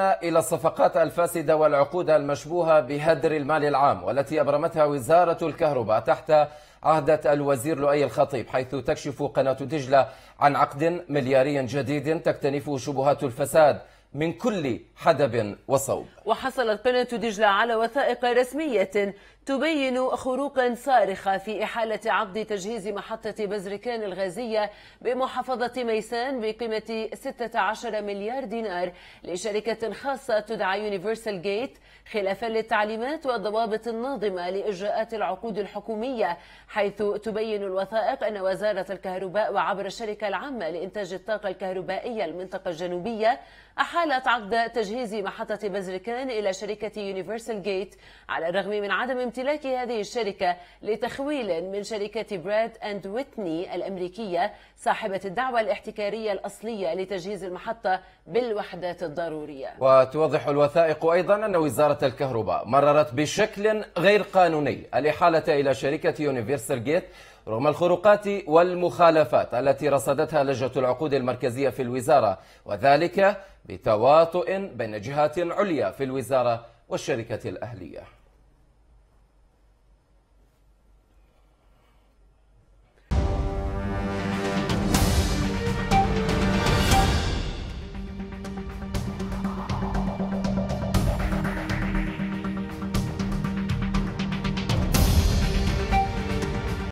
إلى الصفقات الفاسدة والعقود المشبوهة بهدر المال العام والتي أبرمتها وزارة الكهرباء تحت عهدة الوزير لؤي الخطيب حيث تكشف قناة دجلة عن عقد ملياري جديد تكتنفه شبهات الفساد من كل حدب وصوب وحصلت قناة دجلة على وثائق رسمية تبين خروقا صارخة في إحالة عقد تجهيز محطة بزركان الغازية بمحافظة ميسان بقيمة 16 مليار دينار لشركة خاصة تدعى يونيفرسال جيت خلافا للتعليمات والضوابط الناظمة لإجراءات العقود الحكومية حيث تبين الوثائق أن وزارة الكهرباء وعبر الشركة العامة لإنتاج الطاقة الكهربائية المنطقة الجنوبية أحال حالة عقد تجهيز محطة بزركان إلى شركة يونيفرسال جيت على الرغم من عدم امتلاك هذه الشركة لتخويل من شركة براد أند ويتني الأمريكية صاحبة الدعوة الاحتكارية الأصلية لتجهيز المحطة بالوحدات الضرورية وتوضح الوثائق أيضا أن وزارة الكهرباء مررت بشكل غير قانوني الإحالة إلى شركة يونيفرسال جيت رغم الخروقات والمخالفات التي رصدتها لجنة العقود المركزية في الوزارة وذلك بتواطؤ بين جهات عليا في الوزارة والشركة الأهلية